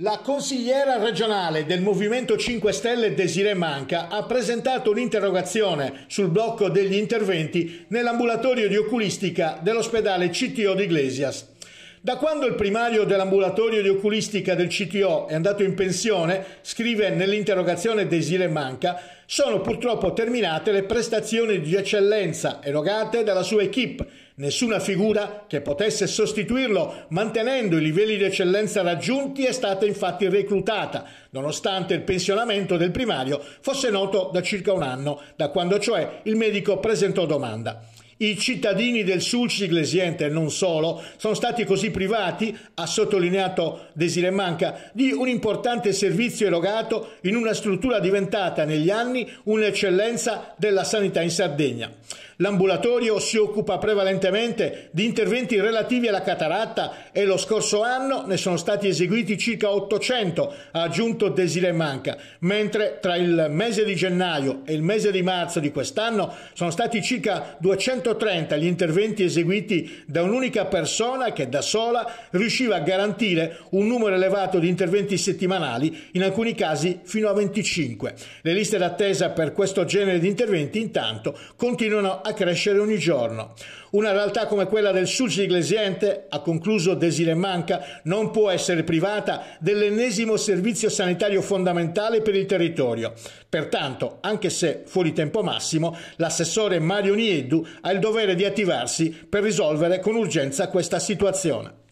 La consigliera regionale del Movimento 5 Stelle Desiree Manca ha presentato un'interrogazione sul blocco degli interventi nell'ambulatorio di oculistica dell'ospedale CTO di Iglesias. Da quando il primario dell'ambulatorio di oculistica del CTO è andato in pensione, scrive nell'interrogazione Desire Manca, sono purtroppo terminate le prestazioni di eccellenza erogate dalla sua equip. Nessuna figura che potesse sostituirlo mantenendo i livelli di eccellenza raggiunti è stata infatti reclutata, nonostante il pensionamento del primario fosse noto da circa un anno, da quando cioè il medico presentò domanda. I cittadini del Sulcis Glesiente e non solo sono stati così privati, ha sottolineato Desire Manca, di un importante servizio erogato in una struttura diventata negli anni un'eccellenza della sanità in Sardegna. L'ambulatorio si occupa prevalentemente di interventi relativi alla cataratta e lo scorso anno ne sono stati eseguiti circa 800, ha aggiunto Desire Manca, mentre tra il mese di gennaio e il mese di marzo di quest'anno sono stati circa 200 130 gli interventi eseguiti da un'unica persona che da sola riusciva a garantire un numero elevato di interventi settimanali, in alcuni casi fino a 25. Le liste d'attesa per questo genere di interventi intanto continuano a crescere ogni giorno. Una realtà come quella del Sulci Iglesiente, ha concluso Desire Manca, non può essere privata dell'ennesimo servizio sanitario fondamentale per il territorio. Pertanto, anche se fuori tempo massimo, l'assessore Mario Nieddu ha il dovere di attivarsi per risolvere con urgenza questa situazione.